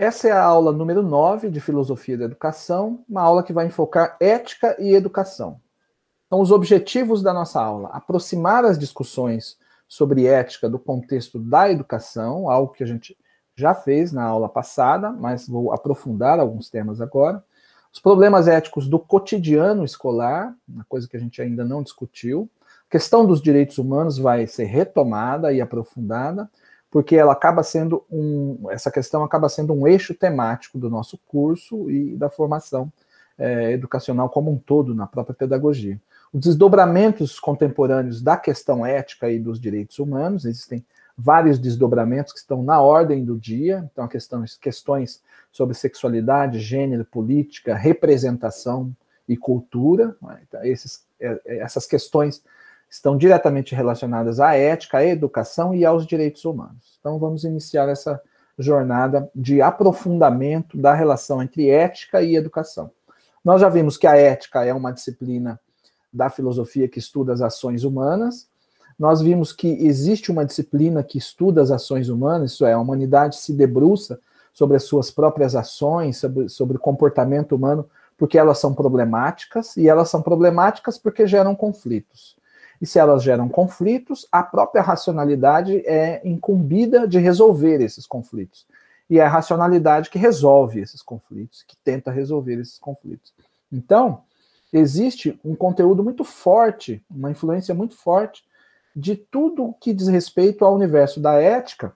Essa é a aula número 9 de Filosofia da Educação, uma aula que vai enfocar ética e educação. Então, os objetivos da nossa aula: aproximar as discussões sobre ética do contexto da educação, algo que a gente já fez na aula passada, mas vou aprofundar alguns temas agora. Os problemas éticos do cotidiano escolar, uma coisa que a gente ainda não discutiu. A questão dos direitos humanos vai ser retomada e aprofundada porque ela acaba sendo um, essa questão acaba sendo um eixo temático do nosso curso e da formação é, educacional como um todo na própria pedagogia. Os desdobramentos contemporâneos da questão ética e dos direitos humanos, existem vários desdobramentos que estão na ordem do dia, então a questão, questões sobre sexualidade, gênero, política, representação e cultura, né? então, esses, eh, essas questões estão diretamente relacionadas à ética, à educação e aos direitos humanos. Então vamos iniciar essa jornada de aprofundamento da relação entre ética e educação. Nós já vimos que a ética é uma disciplina da filosofia que estuda as ações humanas. Nós vimos que existe uma disciplina que estuda as ações humanas, isso é, a humanidade se debruça sobre as suas próprias ações, sobre, sobre o comportamento humano, porque elas são problemáticas, e elas são problemáticas porque geram conflitos. E se elas geram conflitos, a própria racionalidade é incumbida de resolver esses conflitos. E é a racionalidade que resolve esses conflitos, que tenta resolver esses conflitos. Então, existe um conteúdo muito forte, uma influência muito forte de tudo que diz respeito ao universo da ética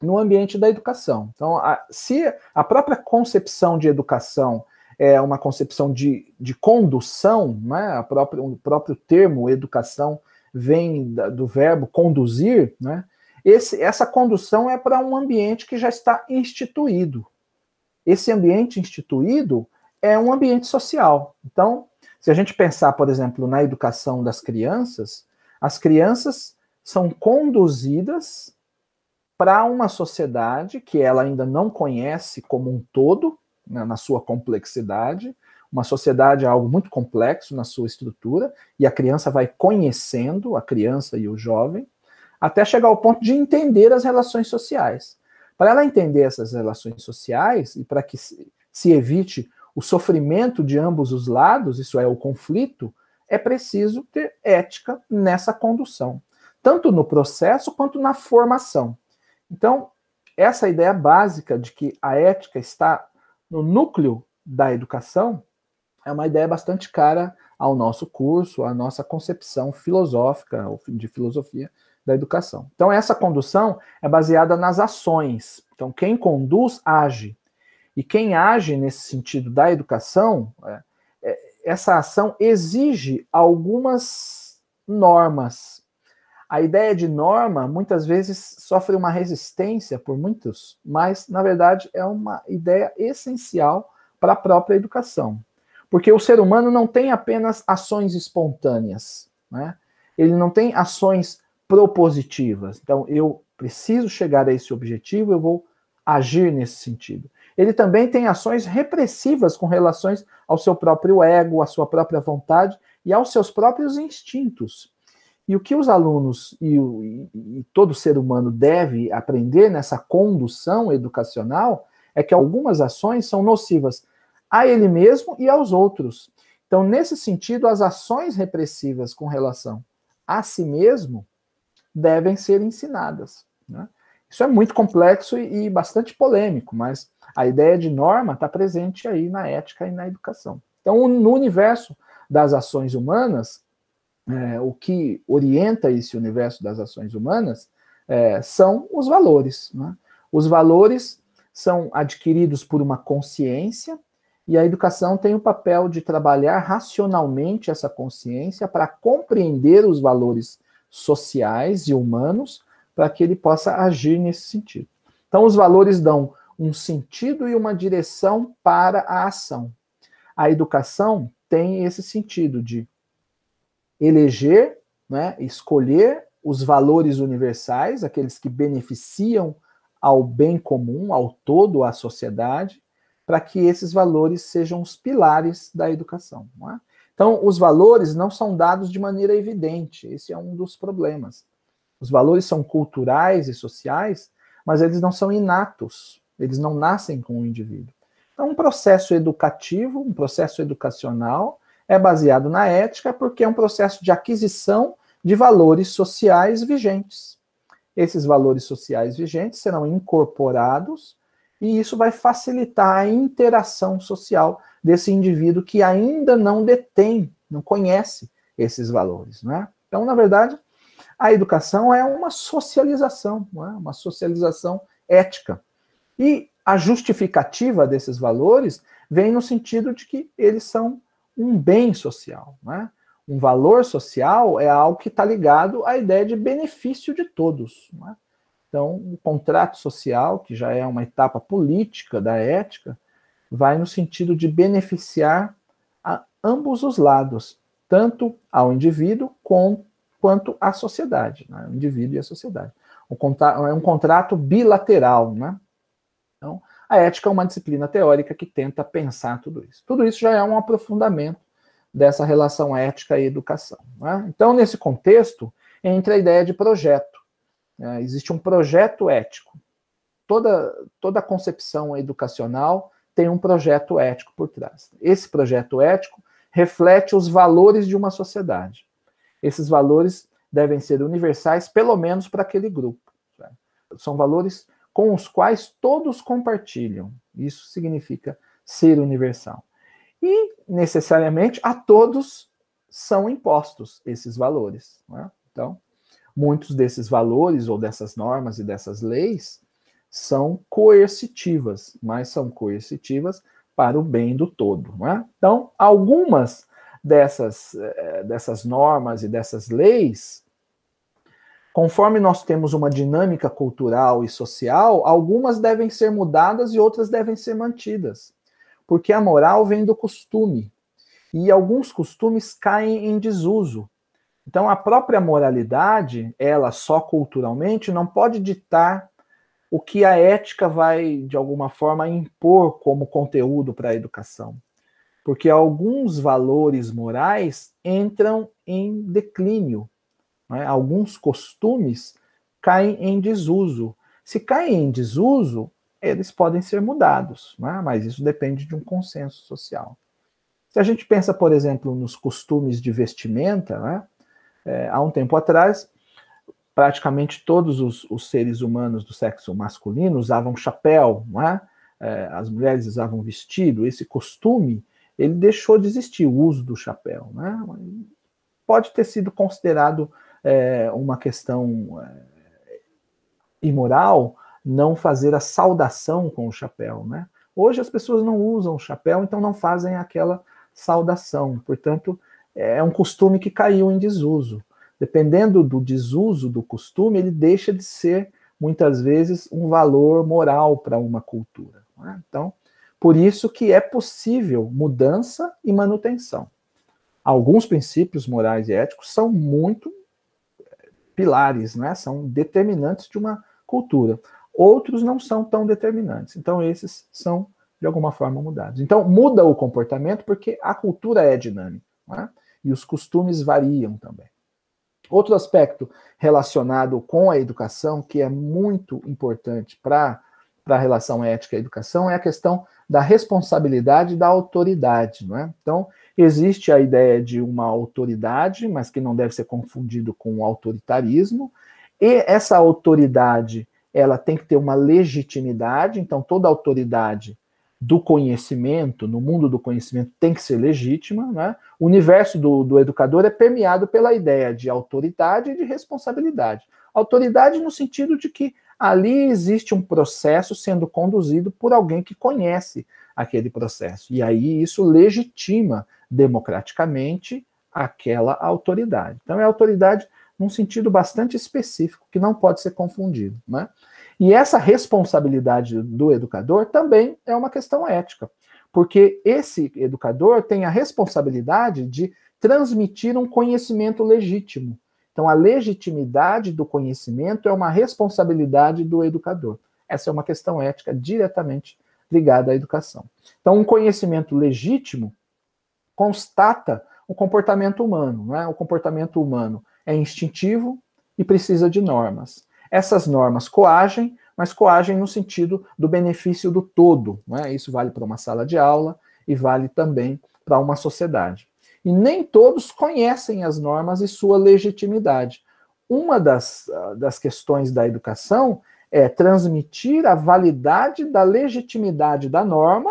no ambiente da educação. Então, a, se a própria concepção de educação é, uma concepção de, de condução, né? própria, o próprio termo educação vem da, do verbo conduzir, né? Esse, essa condução é para um ambiente que já está instituído. Esse ambiente instituído é um ambiente social. Então, se a gente pensar, por exemplo, na educação das crianças, as crianças são conduzidas para uma sociedade que ela ainda não conhece como um todo, na, né, na sua complexidade. Uma sociedade é algo muito complexo na sua estrutura, e a criança vai conhecendo, a criança e o jovem, até chegar ao ponto de entender as relações sociais. Para ela entender essas relações sociais e para que se evite o sofrimento de ambos os lados, isso é, o conflito, é preciso ter ética nessa condução, tanto no processo quanto na formação. Então, essa é ideia básica de que a ética está no núcleo da educação, é uma ideia bastante cara ao nosso curso, à nossa concepção filosófica, de filosofia da educação. Então, essa condução é baseada nas ações. Então, quem conduz, age. E quem age nesse sentido da educação, é, é, essa ação exige algumas normas, a ideia de norma muitas vezes sofre uma resistência por muitos, mas na verdade é uma ideia essencial para a própria educação. Porque o ser humano não tem apenas ações espontâneas, né? ele não tem ações propositivas. Então, eu preciso chegar a esse objetivo, eu vou agir nesse sentido. Ele também tem ações repressivas com relações ao seu próprio ego, à sua própria vontade e aos seus próprios instintos. E o que os alunos e, o, e, todo ser humano deve aprender nessa condução educacional é que algumas ações são nocivas a ele mesmo e aos outros. Então, nesse sentido, as ações repressivas com relação a si mesmo devem ser ensinadas. Né? Isso é muito complexo e, e bastante polêmico, mas a ideia de norma está presente aí na ética e na educação. Então, no universo das ações humanas, é, o que orienta esse universo das ações humanas é, são os valores. Né? Os valores são adquiridos por uma consciência, e a educação tem o papel de trabalhar racionalmente essa consciência para compreender os valores sociais e humanos para que ele possa agir nesse sentido. Então, os valores dão um sentido e uma direção para a ação. A educação tem esse sentido de eleger, né, escolher os valores universais, aqueles que beneficiam ao bem comum, ao todo, à sociedade, para que esses valores sejam os pilares da educação. É? Então, os valores não são dados de maneira evidente, esse é um dos problemas. Os valores são culturais e sociais, mas eles não são inatos, eles não nascem com o indivíduo. Então, um processo educativo, um processo educacional, é baseado na ética porque é um processo de aquisição de valores sociais vigentes. Esses valores sociais vigentes serão incorporados e isso vai facilitar a interação social desse indivíduo que ainda não detém, não conhece esses valores. Né? Então, na verdade, a educação é uma socialização, é? uma socialização ética. E a justificativa desses valores vem no sentido de que eles são um bem social. Né? Um valor social é algo que está ligado à ideia de benefício de todos. Né? Então, o contrato social, que já é uma etapa política da ética, vai no sentido de beneficiar a ambos os lados, tanto ao indivíduo com, quanto à sociedade, né? o indivíduo e a sociedade. O é um contrato bilateral, né? Então, a ética é uma disciplina teórica que tenta pensar tudo isso. Tudo isso já é um aprofundamento dessa relação ética e educação. Né? Então, nesse contexto, entra a ideia de projeto. É, existe um projeto ético. Toda, toda concepção educacional tem um projeto ético por trás. Esse projeto ético reflete os valores de uma sociedade. Esses valores devem ser universais, pelo menos para aquele grupo. Né? São valores com os quais todos compartilham. Isso significa ser universal. E, necessariamente, a todos são impostos esses valores. Né? Então, muitos desses valores, ou dessas normas e dessas leis, são coercitivas, mas são coercitivas para o bem do todo. É? Então, algumas dessas, eh, dessas normas e dessas leis Conforme nós temos uma dinâmica cultural e social, algumas devem ser mudadas e outras devem ser mantidas, porque a moral vem do costume e alguns costumes caem em desuso. Então, a própria moralidade, ela só culturalmente, não pode ditar o que a ética vai, de alguma forma, impor como conteúdo para a educação. Porque alguns valores morais entram em declínio né? Alguns costumes caem em desuso. Se caem em desuso, eles podem ser mudados, né? mas isso depende de um consenso social. Se a gente pensa, por exemplo, nos costumes de vestimenta, né? é, há um tempo atrás, praticamente todos os, os, seres humanos do sexo masculino usavam chapéu, é? é, as mulheres usavam vestido. Esse costume ele deixou de existir o uso do chapéu. Né? Pode ter sido considerado é, uma questão é, imoral não fazer a saudação com o chapéu, né? Hoje as pessoas não usam o chapéu, então não fazem aquela saudação. Portanto, é, é um costume que caiu em desuso. Dependendo do desuso do costume, ele deixa de ser muitas vezes um valor moral para uma cultura. Né? Então, por isso que é possível mudança e manutenção. Alguns princípios morais e éticos são muito pilares, né? São determinantes de uma cultura. Outros não são tão determinantes. Então, esses são, de alguma forma, mudados. Então, muda o comportamento porque a cultura é dinâmica. Né? E os costumes variam também. Outro aspecto relacionado com a educação, que é muito importante para a relação ética e educação, é a questão da responsabilidade da autoridade, não é? Então, existe a ideia de uma autoridade, mas que não deve ser confundido com o autoritarismo, e essa autoridade, ela tem que ter uma legitimidade, então toda autoridade do conhecimento, no mundo do conhecimento, tem que ser legítima. Né? O universo do, do educador é permeado pela ideia de autoridade e de responsabilidade. Autoridade no sentido de que ali existe um processo sendo conduzido por alguém que conhece aquele processo. E aí isso legitima democraticamente aquela autoridade. Então é autoridade num sentido bastante específico, que não pode ser confundido. Né? E essa responsabilidade do educador também é uma questão ética, porque esse educador tem a responsabilidade de transmitir um conhecimento legítimo. Então, a legitimidade do conhecimento é uma responsabilidade do educador. Essa é uma questão ética diretamente ligada à educação. Então, um conhecimento legítimo constata o comportamento humano. Né? O comportamento humano é instintivo e precisa de normas. Essas normas coagem, mas coagem no sentido do benefício do todo. Né? Isso vale para uma sala de aula e vale também para uma sociedade e nem todos conhecem as normas e sua legitimidade. Uma das, ah, das questões da educação é transmitir a validade da legitimidade da norma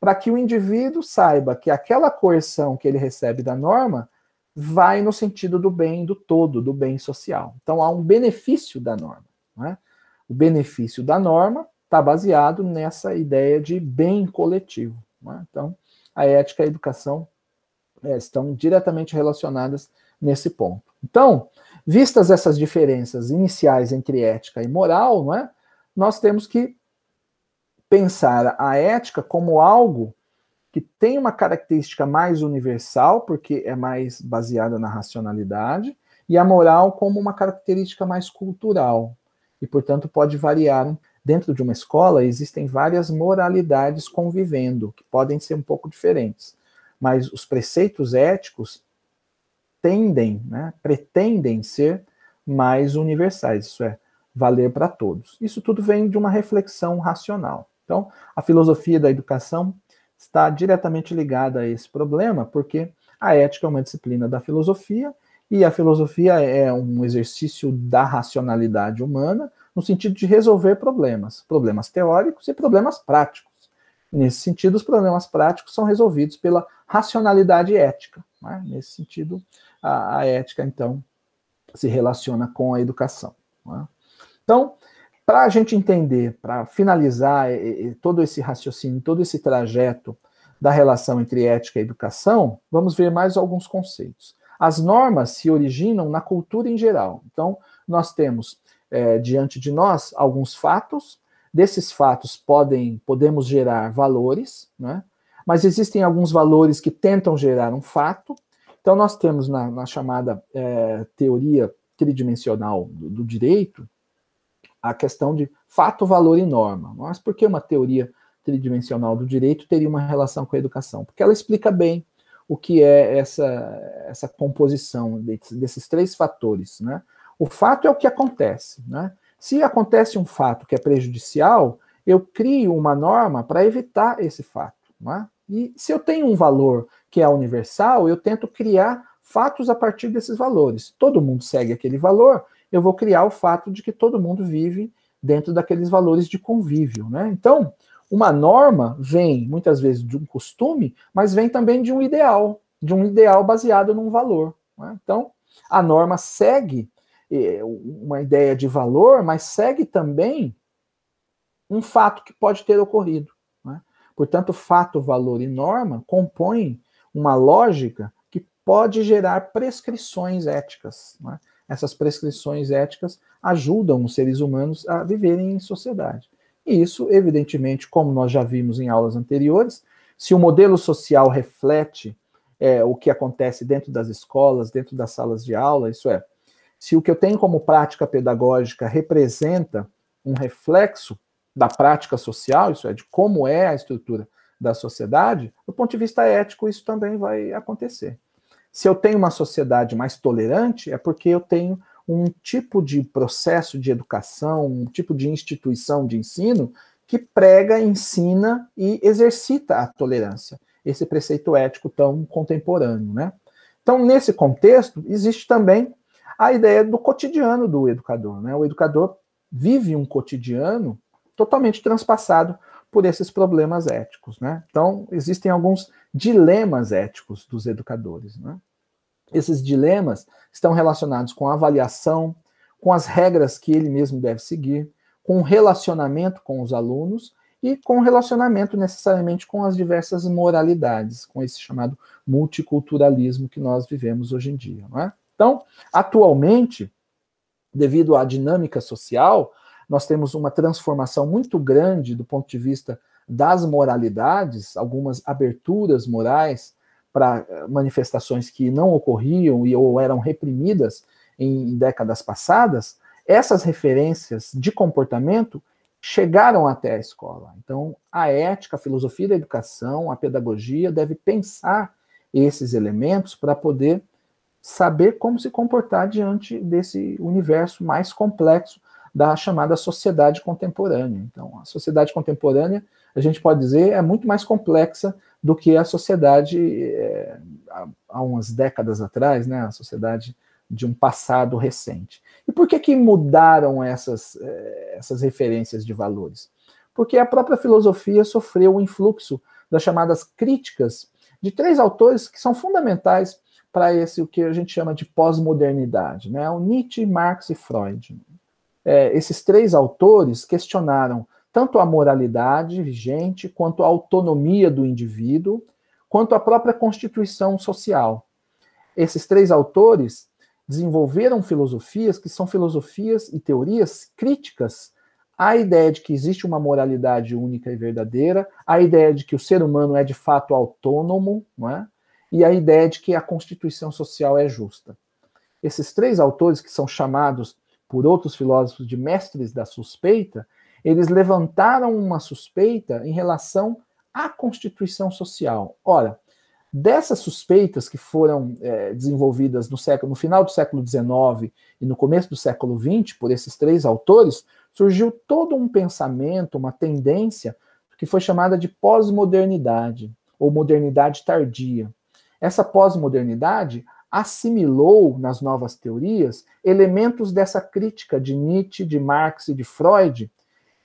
para que o indivíduo saiba que aquela coerção que ele recebe da norma vai no sentido do bem do todo, do bem social. Então há um benefício da norma. Né? O benefício da norma está baseado nessa ideia de bem coletivo. Né? Então a ética e a educação é, estão diretamente relacionadas nesse ponto. Então, vistas essas diferenças iniciais entre ética e moral, não é? nós temos que pensar a ética como algo que tem uma característica mais universal, porque é mais baseada na racionalidade, e a moral como uma característica mais cultural, e portanto pode variar. Dentro de uma escola existem várias moralidades convivendo, que podem ser um pouco diferentes mas os preceitos éticos tendem, né, pretendem ser mais universais, isso é, valer para todos. Isso tudo vem de uma reflexão racional. Então, a filosofia da educação está diretamente ligada a esse problema, porque a ética é uma disciplina da filosofia e a filosofia é um exercício da racionalidade humana no sentido de resolver problemas, problemas teóricos e problemas práticos. Nesse sentido, os problemas práticos são resolvidos pela racionalidade ética. Né? Nesse sentido, a, a, ética, então, se relaciona com a educação. Né? Então, para a gente entender, para finalizar e, e todo esse raciocínio, todo esse trajeto da relação entre ética e educação, vamos ver mais alguns conceitos. As normas se originam na cultura em geral. Então, nós temos é, diante de nós alguns fatos, Desses fatos podem podemos gerar valores, né? mas existem alguns valores que tentam gerar um fato. Então, nós temos na, na chamada é, teoria tridimensional do, do, direito a questão de fato, valor e norma. Mas por que uma teoria tridimensional do direito teria uma relação com a educação? Porque ela explica bem o que é essa, essa composição desses, desses três fatores. Né? O fato é o que acontece, né? Se acontece um fato que é prejudicial, eu crio uma norma para evitar esse fato. Não é? E se eu tenho um valor que é universal, eu tento criar fatos a partir desses valores. Todo mundo segue aquele valor, eu vou criar o fato de que todo mundo vive dentro daqueles valores de convívio. Né? Então, uma norma vem muitas vezes de um costume, mas vem também de um ideal, de um ideal baseado num valor. É? Então, a norma segue é, uma ideia de valor, mas segue também um fato que pode ter ocorrido. Né? Portanto, fato, valor e norma compõem uma lógica que pode gerar prescrições éticas. Né? Essas prescrições éticas ajudam os seres humanos a viverem em sociedade. E isso, evidentemente, como nós já vimos em aulas anteriores, se o modelo social reflete é, o que acontece dentro das escolas, dentro das salas de aula, isso é, se o que eu tenho como prática pedagógica representa um reflexo da prática social, isso é, de como é a estrutura da sociedade, do ponto de vista ético, isso também vai acontecer. Se eu tenho uma sociedade mais tolerante, é porque eu tenho um tipo de processo de educação, um tipo de instituição de ensino que prega, ensina e exercita a tolerância, esse preceito ético tão contemporâneo, né? Então, nesse contexto, existe também a ideia do cotidiano do educador. Né? O educador vive um cotidiano totalmente transpassado por esses problemas éticos. Né? Então, existem alguns dilemas éticos dos educadores. Né? Esses dilemas estão relacionados com a avaliação, com as regras que ele mesmo deve seguir, com o relacionamento com os alunos e com o relacionamento necessariamente com as diversas moralidades, com esse chamado multiculturalismo que nós vivemos hoje em dia. Não é? Então, atualmente, devido à dinâmica social, nós temos uma transformação muito grande do ponto de vista das moralidades, algumas aberturas morais para eh, manifestações que não ocorriam e ou eram reprimidas em décadas passadas, essas referências de comportamento chegaram até a escola. Então, a ética, a filosofia da educação, a pedagogia deve pensar esses elementos para poder saber como se comportar diante desse universo mais complexo da chamada sociedade contemporânea. Então, a sociedade contemporânea, a gente pode dizer, é muito mais complexa do que a sociedade é, há umas décadas atrás, né? A sociedade de um passado recente. E por que que mudaram essas, eh, essas referências de valores? Porque a própria filosofia sofreu o influxo das chamadas críticas de três autores que são fundamentais para esse o que a gente chama de pós-modernidade, né? O Nietzsche, Marx e Freud. É, esses três autores questionaram tanto a moralidade vigente, quanto a autonomia do indivíduo, quanto a própria constituição social. Esses três autores desenvolveram filosofias que são filosofias e teorias críticas à ideia de que existe uma moralidade única e verdadeira, à ideia de que o ser humano é de fato autônomo, não é? e a ideia de que a constituição social é justa. Esses três autores, que são chamados por outros filósofos de mestres da suspeita, eles levantaram uma suspeita em relação à constituição social. Ora, dessas suspeitas que foram é, desenvolvidas no, século, no final do século XIX e no começo do século XX por esses três autores, surgiu todo um pensamento, uma tendência que foi chamada de pós-modernidade ou modernidade tardia. Essa pós-modernidade assimilou nas novas teorias elementos dessa crítica de Nietzsche, de Marx e de Freud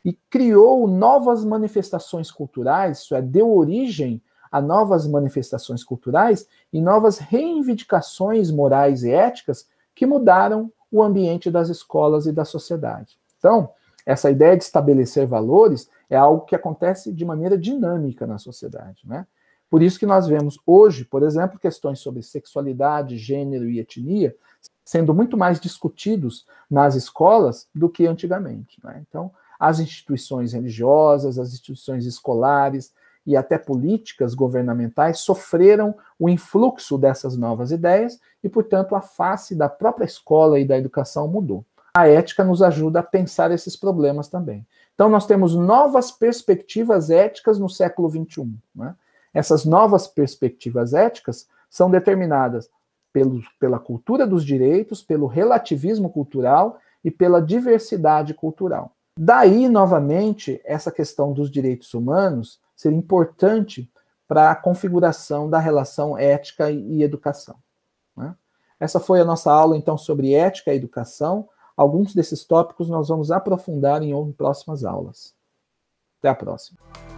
e criou novas manifestações culturais, isso é, deu origem a novas manifestações culturais e novas reivindicações morais e éticas que mudaram o ambiente das escolas e da sociedade. Então, essa ideia de estabelecer valores é algo que acontece de maneira dinâmica na sociedade, né? Por isso que nós vemos hoje, por exemplo, questões sobre sexualidade, gênero e etnia sendo muito mais discutidos nas escolas do que antigamente. Né? Então, as instituições religiosas, as instituições escolares e até políticas governamentais sofreram o influxo dessas novas ideias e, portanto, a face da própria escola e da educação mudou. A ética nos ajuda a pensar esses problemas também. Então, nós temos novas perspectivas éticas no século XXI. Né? Essas novas perspectivas éticas são determinadas pelo, pela cultura dos direitos, pelo relativismo cultural e pela diversidade cultural. Daí, novamente, essa questão dos direitos humanos ser importante para a configuração da relação ética e educação. Né? Essa foi a nossa aula, então, sobre ética e educação. Alguns desses tópicos nós vamos aprofundar em próximas aulas. Até a próxima.